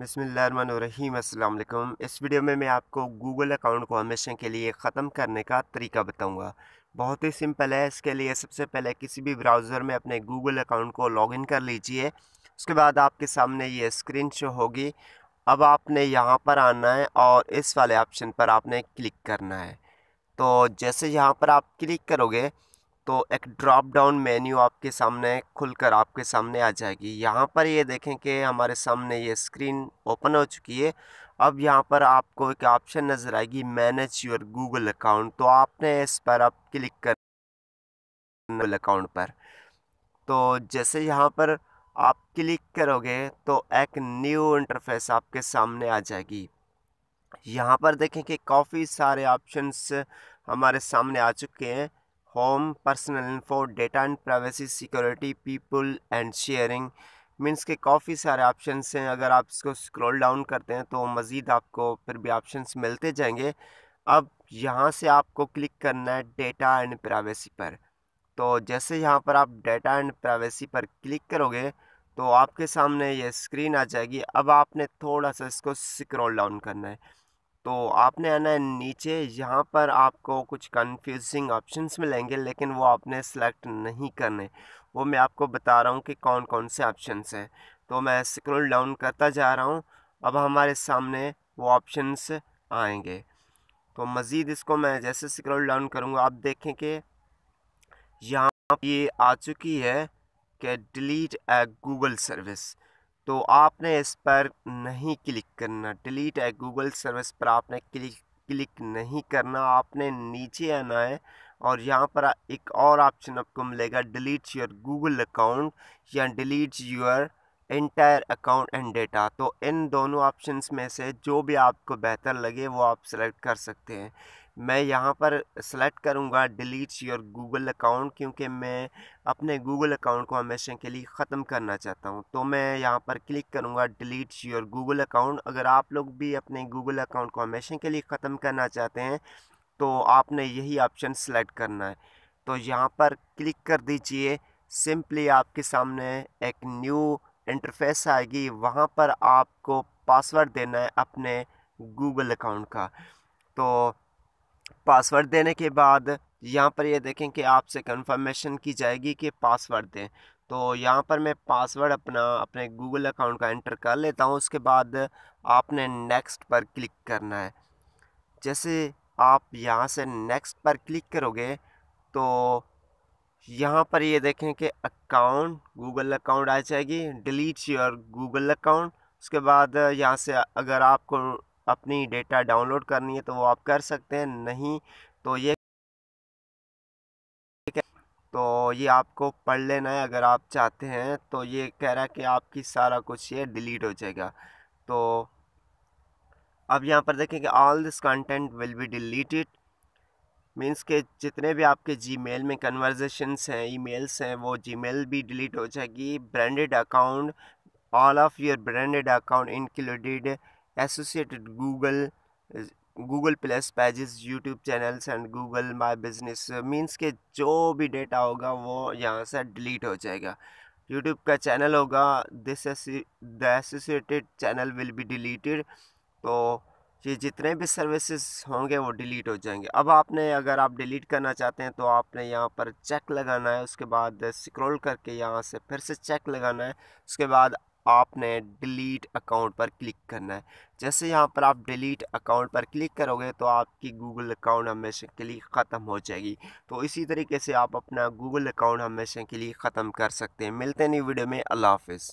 बसमीम अल्लाम इस वीडियो में मैं आपको गूगल अकाउंट को हमेशा के लिए ख़त्म करने का तरीका बताऊंगा बहुत ही सिंपल है इसके लिए सबसे पहले किसी भी ब्राउज़र में अपने गूगल अकाउंट को लॉगिन कर लीजिए उसके बाद आपके सामने ये स्क्रीन शो होगी अब आपने यहाँ पर आना है और इस वाले ऑप्शन पर आपने क्लिक करना है तो जैसे यहाँ पर आप क्लिक करोगे तो एक ड्रॉप डाउन मेन्यू आपके सामने खुलकर आपके सामने आ जाएगी यहाँ पर ये देखें कि हमारे सामने ये स्क्रीन ओपन हो चुकी है अब यहाँ पर आपको एक ऑप्शन नज़र आएगी मैनेज योर गूगल अकाउंट तो आपने इस पर आप क्लिक कर गूगल अकाउंट पर तो जैसे यहाँ पर आप क्लिक करोगे तो एक न्यू इंटरफेस आपके सामने आ जाएगी यहाँ पर देखें कि काफ़ी सारे ऑप्शंस हमारे सामने आ चुके हैं home personal info data and privacy security people and sharing means के काफ़ी सारे ऑप्शंस हैं अगर आप इसको स्क्रॉल डाउन करते हैं तो मज़ीद आपको फिर भी ऑप्शंस मिलते जाएंगे अब यहाँ से आपको क्लिक करना है डेटा एंड प्राइवेसी पर तो जैसे यहाँ पर आप डेटा एंड प्राइवेसी पर क्लिक करोगे तो आपके सामने ये स्क्रीन आ जाएगी अब आपने थोड़ा सा इसको स्क्रॉल डाउन करना है तो आपने आना नीचे यहाँ पर आपको कुछ कन्फ्यूजिंग ऑप्शंस मिलेंगे लेकिन वो आपने सेलेक्ट नहीं करने वो मैं आपको बता रहा हूँ कि कौन कौन से ऑप्शंस हैं तो मैं स्क्रॉल डाउन करता जा रहा हूँ अब हमारे सामने वो ऑप्शंस आएंगे तो मज़ीद इसको मैं जैसे स्क्रॉल डाउन करूँगा आप देखें कि यहाँ ये आ चुकी है कि डिलीट ए गूगल सर्विस तो आपने इस पर नहीं क्लिक करना डिलीट है गूगल सर्विस पर आपने क्लिक क्लिक नहीं करना आपने नीचे आना है और यहाँ पर एक और ऑप्शन आपको मिलेगा डिलीट योर गूगल अकाउंट या delete your entire account and data तो इन दोनों ऑप्शंस में से जो भी आपको बेहतर लगे वो आप सेलेक्ट कर सकते हैं मैं यहाँ पर सेलेक्ट करूँगा डिलीट योर गूगल अकाउंट क्योंकि मैं अपने गूगल अकाउंट को हमेशा के लिए ख़त्म करना चाहता हूँ तो मैं यहाँ पर क्लिक करूँगा डिलीट योर गूगल अकाउंट अगर आप लोग भी अपने गूगल अकाउंट को हमेशा के लिए ख़त्म करना चाहते हैं तो आपने यही ऑप्शन सेलेक्ट करना है तो यहाँ पर क्लिक कर दीजिए सिंपली आपके सामने एक न्यू इंटरफेस आएगी वहाँ पर आपको पासवर्ड देना है अपने गूगल अकाउंट का तो पासवर्ड देने के बाद यहाँ पर ये देखें कि आपसे कंफर्मेशन की जाएगी कि पासवर्ड दें तो यहाँ पर मैं पासवर्ड अपना अपने गूगल अकाउंट का एंटर कर लेता हूँ उसके बाद आपने नेक्स्ट पर क्लिक करना है जैसे आप यहाँ से नेक्स्ट पर क्लिक करोगे तो यहाँ पर ये देखें कि अकाउंट गूगल अकाउंट आ जाएगी डिलीट योर गूगल अकाउंट उसके बाद यहाँ से अगर आपको अपनी डेटा डाउनलोड करनी है तो वो आप कर सकते हैं नहीं तो ये तो ये आपको पढ़ लेना है अगर आप चाहते हैं तो ये कह रहा है कि आपकी सारा कुछ ये डिलीट हो जाएगा तो अब यहाँ पर देखें कि all this content will be deleted means के जितने भी आपके जीमेल में कन्वर्जेशन्स हैं ईमेल्स हैं वो जीमेल भी डिलीट हो जाएगी branded account all of your branded account included associated Google Google plus pages YouTube channels and Google my business means के जो भी डेटा होगा वो यहाँ से डिलीट हो जाएगा यूट्यूब का चैनल होगा this the associated channel will be deleted तो ये जितने भी सर्विसेज होंगे वो डिलीट हो जाएंगे अब आपने अगर आप डिलीट करना चाहते हैं तो आपने यहाँ पर चेक लगाना है उसके बाद स्क्रॉल करके यहाँ से फिर से चेक लगाना है उसके बाद आपने डिलीट अकाउंट पर क्लिक करना है जैसे यहाँ पर आप डिलीट अकाउंट पर क्लिक करोगे तो आपकी गूगल अकाउंट हमेशा के लिए ख़त्म हो जाएगी तो इसी तरीके से आप अपना गूगल अकाउंट हमेशा के लिए ख़त्म कर सकते हैं मिलते नहीं वीडियो में अल्लाह हाफिज़